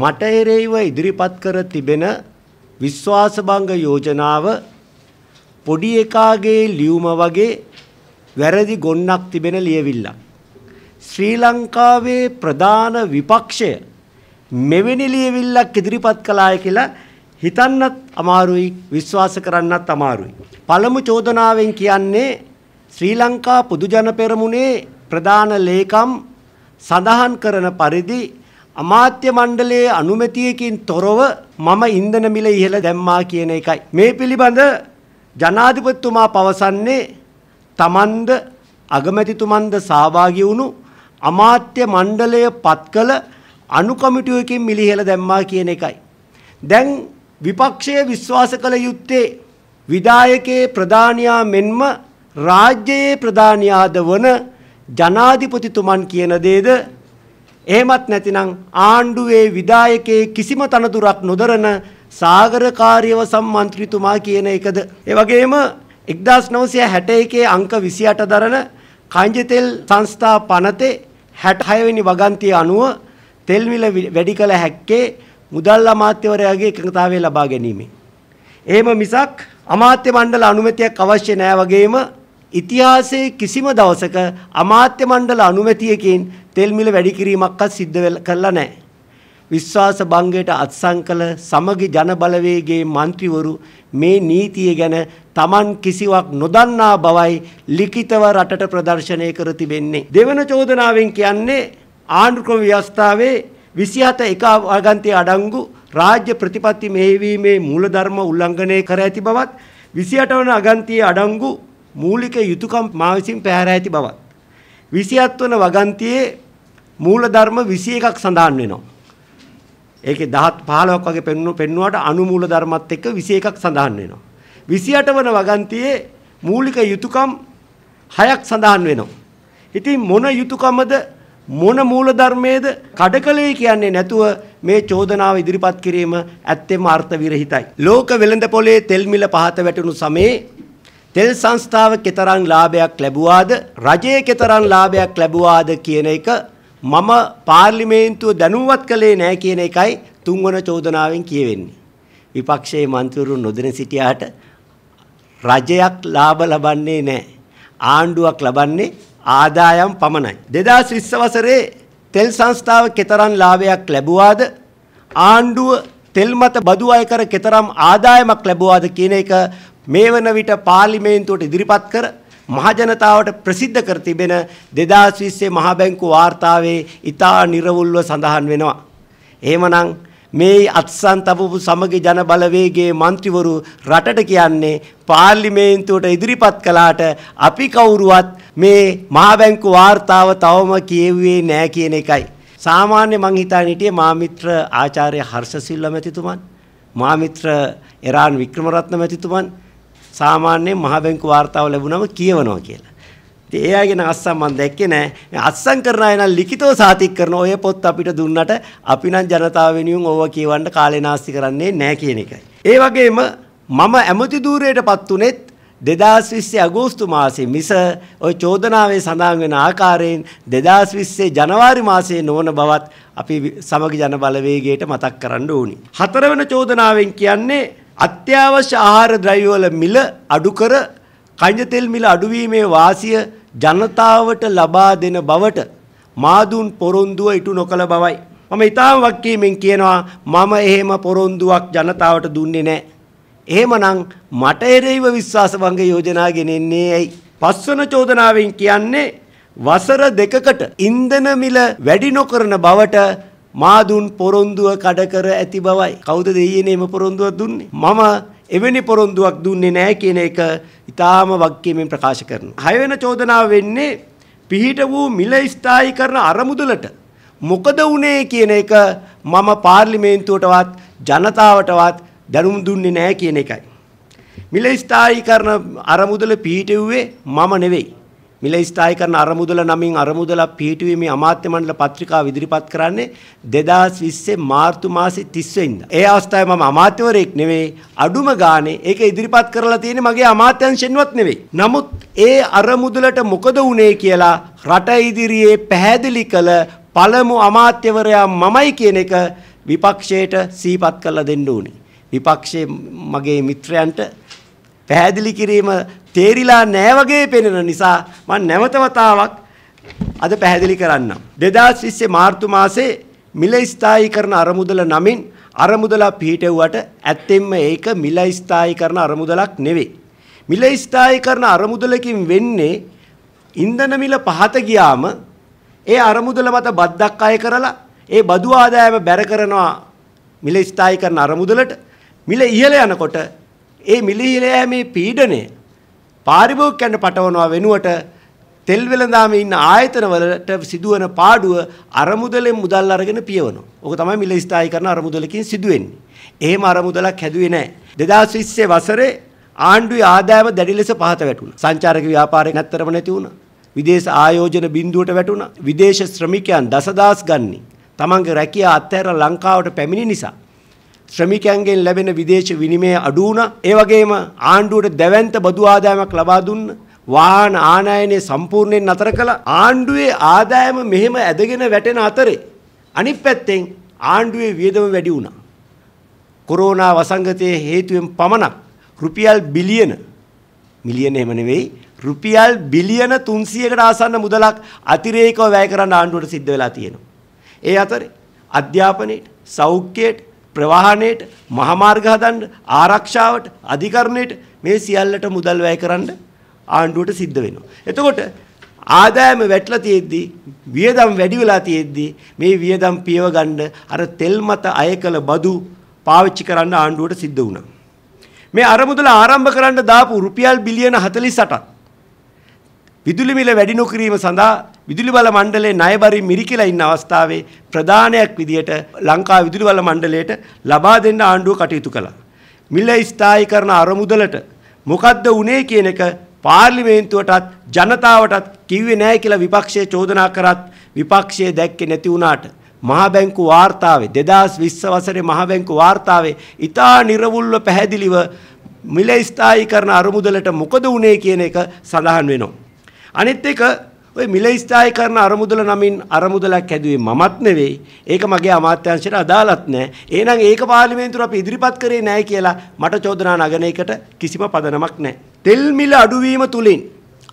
මට එරෙහිව ඉදිරිපත් කර තිබෙන විශ්වාසභංග යෝජනාව පොඩි එකාගේ ලියුම වගේ වැරදි ගොන්නක් තිබෙන ලියවිල්ලක්. ශ්‍රී ලංකාවේ ප්‍රධාන විපක්ෂය මෙවැනි ලියවිල්ලක් ඉදිරිපත් කළාය කියලා හිතන්නත් අමාරුයි විශ්වාස කරන්නත් අමාරුයි. පළමු චෝදනාවෙන් කියන්නේ ශ්‍රී ලංකා පොදු ජන පෙරමුණේ ප්‍රධාන ලේකම් සඳහන් කරන පරිදි අමාත්‍ය මණ්ඩලයේ අනුමැතියකින් තොරව මම ඉන්ධන මිල ඉහළ දැම්මා කියන එකයි. මේ පිළිබඳ ජනාධිපතිතුමා පවසන්නේ තමන්ද අගමැතිතුමන්ද සහභාගී වුණු අමාත්‍ය මණ්ඩලය පත් කළ අනුකමිටුවකින් මිල ඉහළ දැම්මා කියන එකයි. දැන් විපක්ෂය විශ්වාස කළ යුත්තේ විධායකයේ ප්‍රධානියා මෙන්ම රාජ්‍යයේ ප්‍රධානියාද වන ජනාධිපතිතුමන් කියන දේද එහෙමත් නැතිනම් ආණ්ඩුවේ විධායකයේ කිසිම තනතුරක් නොදරන සාගර කාර්යව සම්මන්ත්‍රීතුමා කියන එකද. ඒ වගේම 1961 අංක 28 දරන කංජතෙල් සංස්ථා පනතේ 66 වෙනි වගන්තිය අනුව තෙල් මිල වැඩි කළ හැක්කේ මුදල් අමාත්‍යවරයාගේ එකඟතාවය ලබා ගැනීමෙන්. එහෙම මිසක් අමාත්‍ය මණ්ඩල අනුමැතියක් අවශ්‍ය නැහැ වගේම ඉතිහාසයේ කිසිම දවසක අමාත්‍ය මණ්ඩල අනුමැතියකින් තෙල් මිල වැඩි කිරීමක්වත් සිද්ධ කරලා නැහැ. විශ්වාස භංගයට අත්සන් කළ සමගි ජන බලවේගයේ മന്ത്രിවරු මේ නීතිය ගැන Taman කිසිවක් නොදන්නා බවයි ලිඛිතව රටට ප්‍රදර්ශනය කර තිබෙන්නේ. දෙවන චෝදනාවෙන් කියන්නේ ආණ්ඩු ක්‍රම ව්‍යවස්ථාවේ 27 එක වගන්තිය අඩංගු රාජ්‍ය ප්‍රතිපත්ති මෙහෙවීමේ මූලධර්ම උල්ලංඝනය කර ඇති බවත් 28 වන අගන්තියේ අඩංගු මූලික යුතුයකම් මා විසින් පැහැර ඇති බවත් 27 වන වගන්තියේ මූලධර්ම 21ක් සඳහන් වෙනවා. ඒකේ 10 15ක් වගේ පෙන්වු පෙන්වුවාට අනුමූල ධර්මත් එක්ක 21ක් සඳහන් වෙනවා. 28 වන වගන්තියේ මූලික යුතුයකම් 6ක් සඳහන් වෙනවා. ඉතින් මොන යුතුයකමද මොන මූල ධර්මයේද කඩකලේ කියන්නේ නැතුව මේ චෝදනාව ඉදිරිපත් කිරීම ඇත්තෙම අර්ථ විරහිතයි. ලෝක වෙළඳ පොලේ තෙල් මිල පහත වැටුණු සමයේ තෙල් සංස්ථාව කතරම් ලාභයක් ලැබුවාද රජයේ කතරම් ලාභයක් ලැබුවාද කියන එක මම පාර්ලිමේන්තුව දැනුවත් කළේ නැහැ කියන එකයි තුන්වන චෝදනාවෙන් කියවෙන්නේ. විපක්ෂයේ මන්ත්‍රීවරු නොදෙන සිටියාට රජයක් ලාභ ලබන්නේ නැහැ. ආණ්ඩුවක් ලබන්නේ ආදායම් පමණයි. 2020 වසරේ තෙල් සංස්ථාව කතරම් ලාභයක් ලැබුවාද ආණ්ඩුව තෙල් මත බදු අය කර කතරම් ආදායමක් ලැබුවාද කියන එක මේ වන විට පාර්ලිමේන්තුවට ඉදිරිපත් කර මහජනතාවට ප්‍රසිද්ධ කර තිබෙන 2020 මහා බැංකු වාර්තාවේ ඊතා නිර්වුල්ව සඳහන් වෙනවා. එහෙමනම් මේ අත්සන් තබපු සමගි ජන බලවේගයේ മന്ത്രിවරු රටට කියන්නේ පාර්ලිමේන්තුවට ඉදිරිපත් කළාට අපි කවුරුවත් මේ මහා බැංකු වාර්තාව තවම කියෙව්වේ නෑ කියන එකයි. සාමාන්‍ය මං හිතාන හිටියේ මා මිත්‍ර ආචාර්ය හර්ෂසිල්ල මැතිතුමන් මා මිත්‍ර එරාන් වික්‍රමරත්න මැතිතුමන් සාමාන්‍යයෙන් මහ බැංකු වාර්තාව ලැබුණම කියවනවා කියලා. ඉතින් ඒ අය ගැන අස්සම් මම දැක්කේ නෑ. මේ අස්සම් කරන අය නම් ලිඛිතව සාතික් කරන ඔය පොත් අපිට දුන්නට අපි නම් ජනතාව වෙනුවෙන් ඕවා කියවන්න කාලේ නාස්ති කරන්නේ නෑ කියන එකයි. ඒ වගේම මම ඇමති ධූරයටපත් උනේත් 2020 අගෝස්තු මාසයේ මිස ওই චෝදනාවේ සඳහන් වෙන ආකාරයෙන් 2020 ජනවාරි මාසයේ නොවන බවත් අපි සමගි ජන බලවේගයට මතක් කරන්න ඕනි. හතරවෙනි චෝදනාවෙන් කියන්නේ අත්‍යවශ්‍ය ආහාර ද්‍රව්‍යවල මිල අඩු කර කංජ තෙල් මිල අඩුවීමේ වාසිය ජනතාවට ලබා දෙන බවට මාදුන් පොරොන්දුව ඉටු නොකළ බවයි. මම ඉතාම වක්කීමෙන් කියනවා මම එහෙම පොරොන්දුවක් ජනතාවට දුන්නේ නැහැ. එහෙමනම් මට එරෙහිව විශ්වාස වංග යෝජනා ගෙනෙන්නේ ඇයි? පස්වන චෝදනාවෙන් කියන්නේ වසර දෙකකට ඉන්ධන මිල වැඩි නොකරන බවට මාදුන් පොරොන්දුව කඩ කර ඇති බවයි. කවුද දෙයියනේ එම පොරොන්දුව දුන්නේ? මම එවැනි පොරොන්දුවක් දුන්නේ නැහැ කියන එක ඊටාම වක්කීමෙන් ප්‍රකාශ කරනවා. හයවෙනි චෝදනාව වෙන්නේ පිහිට වූ මිල ස්ථායි කරන අරමුදලට මොකද වුනේ කියන එක මම පාර්ලිමේන්තුවටවත් ජනතාවටවත් දැනුම් දුන්නේ නැහැ කියන එකයි. මිල ස්ථායි කරන අරමුදල පිහිටුවේ මම නෙවෙයි. මිල ස්ථායි කරන අරමුදල නමින් අරමුදල පිහිටුවීමේ අමාත්‍ය මණ්ඩල පත්‍රිකාව ඉදිරිපත් කරන්නේ 2020 මාර්තු මාසේ 30 වෙනිදා. ඒ අවස්ථාවේ මම අමාත්‍යවරයෙක් නෙවෙයි අඩුම ගානේ ඒක ඉදිරිපත් කරලා තියෙන්නේ මගේ අමාත්‍යංශෙන්වත් නෙවෙයි. නමුත් ඒ අරමුදලට මොකද වුනේ කියලා රට ඉදිරියේ පැහැදිලි කළ පළමු අමාත්‍යවරයා මමයි කියන එක විපක්ෂයට සීපත් කරලා දෙන්න ඕනේ. විපක්ෂයේ මගේ මිත්‍රයන්ට පැහැදිලි කිරීම තේරිලා නෑ වගේ පෙනෙන නිසා මම නැවතවතාවක් අද පැහැදිලි කරන්නම් 2020 මාර්තු මාසේ මිල ස්ථායි කරන අරමුදල නමින් අරමුදලක් පිහිටෙව්වට ඇත්තෙන්ම ඒක මිල ස්ථායි කරන අරමුදලක් නෙවෙයි මිල ස්ථායි කරන අරමුදලකින් වෙන්නේ ඉන්ධන මිල පහත ගියාම ඒ අරමුදල මත බද්දක් අය කරලා ඒ බදු ආදායම බැර කරනවා මිල ස්ථායි කරන අරමුදලට මිල ඉහළ යනකොට ඒ මිලිහිලෑමේ පීඩනය පාරිභෝගිකයන්ට පටවනවා වෙනුවට තෙල් වෙළඳාමේ ඉන්න ආයතනවලට සිදුවන පාඩුව අරමුදලෙන් මුදල් අරගෙන පියවනවා. ඕක තමයි මිල ස්ථායීකරණ අරමුදලකින් සිදුවෙන්නේ. එහෙම අරමුදලක් හැදුවේ නැහැ. 2020 වසරේ ආණ්ඩුවේ ආදායම දැඩි ලෙස පහත වැටුණා. සංචාරක ව්‍යාපාරයක් නැත්තරම නැති වුණා. විදේශ ආයෝජන බිඳුවට වැටුණා. විදේශ ශ්‍රමිකයන් දසදහස් ගණන් තමන්ගේ රැකියාව අත්හැරලා ලංකාවට පැමිණි නිසා ශ්‍රමිකයන්ගෙන් ලැබෙන විදේශ විනිමය අඩු වුණා. ඒ වගේම ආණ්ඩුවට දැවැන්ත බදු ආදායමක් ලබා දුන්නා. වාහන ආනයනය සම්පූර්ණයෙන් නතර කළා. ආණ්ඩුවේ ආදායම මෙහෙම ඇදගෙන වැටෙන අතරේ අනිත් පැත්තෙන් ආණ්ඩුවේ වියදම වැඩි වුණා. කොරෝනා වසංගතයේ හේතුවෙන් පමණක් රුපියල් බිලියන මිලියන එහෙම නෙවෙයි රුපියල් බිලියන 300කට ආසන්න මුදලක් අතිරේකව වැය කරන්න ආණ්ඩුවට සිද්ධ වෙලා තියෙනවා. ඒ අතරේ අධ්‍යාපනයේ සෞඛ්‍යයේ ප්‍රවාහණයට මහමාර්ග හදන්න ආරක්ෂාවට අධිකරණයට මේ සියල්ලට මුදල් වැය කරන්න ආණ්ඩුවට සිද්ධ වෙනවා. එතකොට ආදායම වැටලා තියෙද්දි වියදම් වැඩි වෙලා තියෙද්දි මේ වියදම් පියව ගන්න අර තෙල් මත අය කළ බදු පාවිච්චි කරන්න ආණ්ඩුවට සිද්ධ වුණා. මේ අරමුදල ආරම්භ කරන්න දාපු රුපියල් බිලියන 48ක් විදුලි මිල වැඩි නොකිරීම සඳහා විදුලි බල මණ්ඩලයේ ණයබරින් මිරිකලා ඉන්න අවස්ථාවේ ප්‍රධානයක් විදියට ලංකා විදුලි බල මණ්ඩලයට ලබා දෙන්න ආණ්ඩුව කටයුතු කළා. මිල ස්ථායි කරන අරමුදලට මොකද්ද උනේ කියන එක පාර්ලිමේන්තුවටත් ජනතාවටත් කිව්වේ නැහැ කියලා විපක්ෂය චෝදනා කරත් විපක්ෂය දැක්කේ නැති වුණාට මහා බැංකු වාර්තාවේ 2020 වසරේ මහා බැංකු වාර්තාවේ ඉතා නිර්වුල්ව පැහැදිලිව මිල ස්ථායි කරන අරමුදලට මොකද උනේ කියන එක සඳහන් වෙනවා. අනිත් එක ඔය මිලයිස්ථාය කරන අරමුදල නමින් අරමුදලක් හැදුවේ මමත් නෙවෙයි. ඒක මගේ අමාත්‍යංශයට අදාළත් නෑ. එහෙනම් ඒක පාර්ලිමේන්තුවට අපි ඉදිරිපත් කරේ නෑ කියලා මට චෝදනා නගන එකට කිසිම පදනමක් නෑ. තෙල් මිල අඩුවීම තුලින්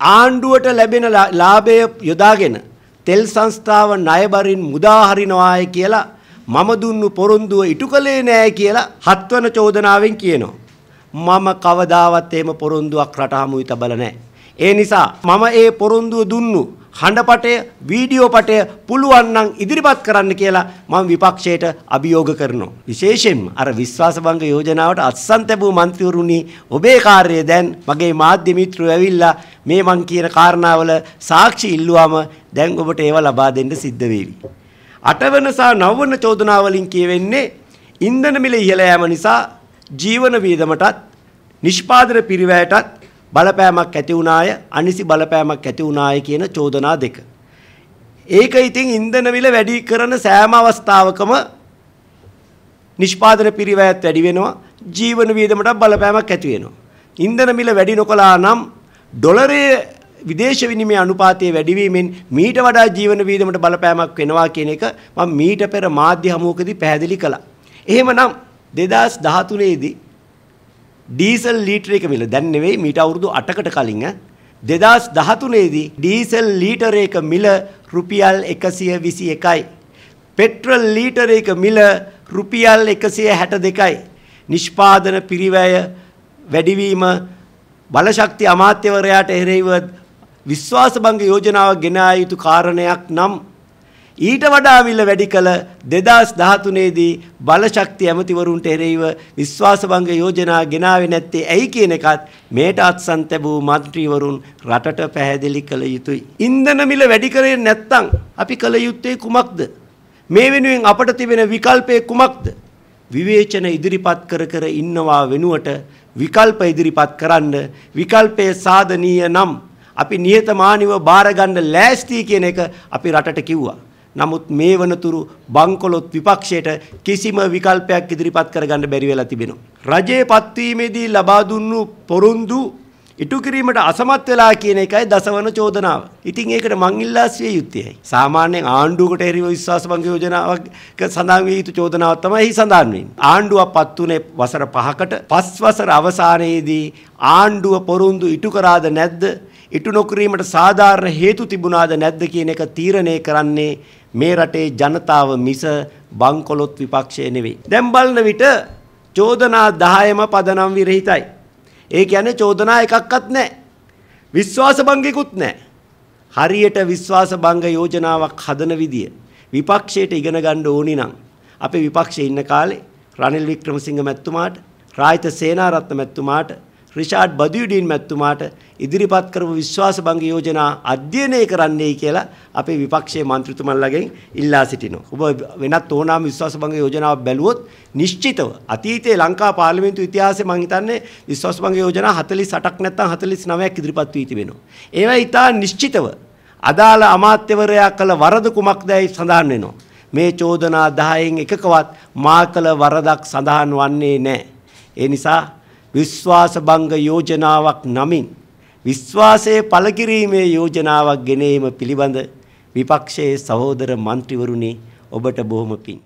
ආණ්ඩුවට ලැබෙන ලාභය යොදාගෙන තෙල් සංස්ථාව ණයබරින් මුදා හරිනවාය කියලා මම දුන්නු පොරොන්දුව ඉටු කළේ නෑ කියලා හත්වන චෝදනාවෙන් කියනවා. මම කවදාවත් එහෙම පොරොන්දුවක් රට හමුයි තබල නැහැ. ඒ නිසා මම ඒ පොරොන්දුව දුන්නු හඬපටය වීඩියෝ පටය පුළුවන් නම් ඉදිරිපත් කරන්න කියලා මම විපක්ෂයට අභියෝග කරනවා. විශේෂයෙන්ම අර විශ්වාසභංග යෝජනාවට අත්සන් තැබූ මන්ත්‍රීවරුනි ඔබේ කාර්යය දැන් මගේ මාධ්‍ය මිත්‍රයෝ ඇවිල්ලා මේ මං කියන කාරණාවල සාක්ෂි ඉල්ලුවාම දැන් ඔබට ඒවා ලබා දෙන්න සිද්ධ වෙවි. අටවන සහ නවවන චෝදනාවලින් කියවෙන්නේ ඉන්ධන මිල ඉහළ යෑම නිසා ජීවන වියදමටත් නිෂ්පාදන පිරිවැයටත් බලපෑමක් ඇති වුණාය අනිසි බලපෑමක් ඇති වුණාය කියන චෝදනා දෙක. ඒක ඉතින් ඉන්ධන මිල වැඩි කරන සෑම අවස්ථාවකම නිෂ්පාදන පිරිවැයත් වැඩි වෙනවා ජීවන වියදමට බලපෑමක් ඇති වෙනවා. ඉන්ධන මිල වැඩි නොකළා නම් ඩොලරයේ විදේශ විනිමය අනුපාතය වැඩිවීමෙන් මීට වඩා ජීවන වියදමට බලපෑමක් වෙනවා කියන එක මම මීට පෙර මාධ්‍ය හමුවකදී පැහැදිලි කළා. එහෙමනම් 2013 දී ඩීසල් ලීටර එක මිල දැන් නෙවෙයි මීට අවුරුදු 8කට කලින් 2013 දී ඩීසල් ලීටර එක මිල රුපියල් 121යි. පෙට්‍රල් ලීටර එක මිල රුපියල් 162යි. නිෂ්පාදන පිරිවැය වැඩිවීම බලශක්ති අමාත්‍යවරයාට එරෙහිව විශ්වාසභංග යෝජනාව ගෙන ආ යුතු කාරණයක් නම් ඊට වඩා විල වැඩි කළ 2013 දී බලශක්ති ඇමතිවරුන්ට එරෙහිව විශ්වාසභංග යෝජනා ගෙනාවේ නැත්තේ ඇයි කියන එකත් මේට අත්සන් තැබූ මන්ත්‍රීවරුන් රටට පැහැදිලි කළ යුතුයි. ඉන්ධන මිල වැඩි කරේ නැත්නම් අපි කළ යුත්තේ කුමක්ද? මේ වෙනුවෙන් අපට තිබෙන විකල්පේ කුමක්ද? විවේචන ඉදිරිපත් කර කර ඉන්නවා වෙනුවට විකල්ප ඉදිරිපත් කරන්න විකල්පයේ සාධනීය නම් අපි නිහතමානීව බාර ගන්න ලෑස්ති කියන එක අපි රටට කිව්වා. නමුත් මේ වනතුරු බංකොලොත් විපක්ෂයට කිසිම විකල්පයක් ඉදිරිපත් කරගන්න බැරි වෙලා තිබෙනවා. රජයේ පත්වීමේදී ලබා දුන්නු පොරොන්දු ඉටු කිරීමට අසමත් වෙලා කියන එකයි දසවන චෝදනාව. ඉතින් ඒකට මං ඉල්ලාසිය යුත්තේයි. සාමාන්‍යයෙන් ආණ්ඩුවකට එරෙහිව විශ්වාස භංග යෝජනාවක සඳහන් විය යුතු චෝදනාවක් තමයි එහි සඳහන් වෙන්නේ. ආණ්ඩුවක් පත් වුනේ වසර 5කට. පස් වසර අවසානයේදී ආණ්ඩුව පොරොන්දු ඉටු කරාද නැද්ද? ඉටු නොකිරීමට සාධාරණ හේතු තිබුණාද නැද්ද කියන එක තීරණය කරන්නේ මේ රටේ ජනතාව මිස බංකොලොත් විපක්ෂය නෙවෙයි. දැන් බලන විට චෝදනා 10ම පදනම් විරහිතයි. ඒ කියන්නේ චෝදනා එකක්වත් නැහැ. විශ්වාස භංගයකුත් නැහැ. හරියට විශ්වාස භංග යෝජනාවක් හදන විදිය විපක්ෂයට ඉගෙන ගන්න ඕනි නම් අපේ විපක්ෂයේ ඉන්න කාලේ රනිල් වික්‍රමසිංහ මැතිතුමාට රාජිත සේනාරත්න මැතිතුමාට රිෂාඩ් බදියුඩීන් මැතිතුමාට ඉදිරිපත් කරපු විශ්වාසභංග යෝජනා අධ්‍යයනය කරන්නයි කියලා අපේ විපක්ෂයේ මන්ත්‍රීතුමන්ලගෙන් ඉල්ලා සිටිනවා. ඔබ වෙනත් ඕනෑම විශ්වාසභංග යෝජනාවක් බැලුවොත් නිශ්චිතව අතීතයේ ලංකා පාර්ලිමේන්තු ඉතිහාසයේ මම හිතන්නේ විශ්වාසභංග යෝජනා 48ක් නැත්නම් 49ක් ඉදිරිපත් වී තිබෙනවා. ඒවා ඉතා නිශ්චිතව අදාළ අමාත්‍යවරයා කළ වරද කුමක්දයි සඳහන් වෙනවා. මේ චෝදනා 10න් එකකවත් මා කළ වරදක් සඳහන් වන්නේ නැහැ. ඒ නිසා විශ්වාසභංග යෝජනාවක් නමින් විශ්වාසයේ පළකිරීමේ යෝජනාවක් ගෙනීම පිළිබඳ විපක්ෂයේ සහෝදර මන්ත්‍රීවරුනි ඔබට බොහොම පිං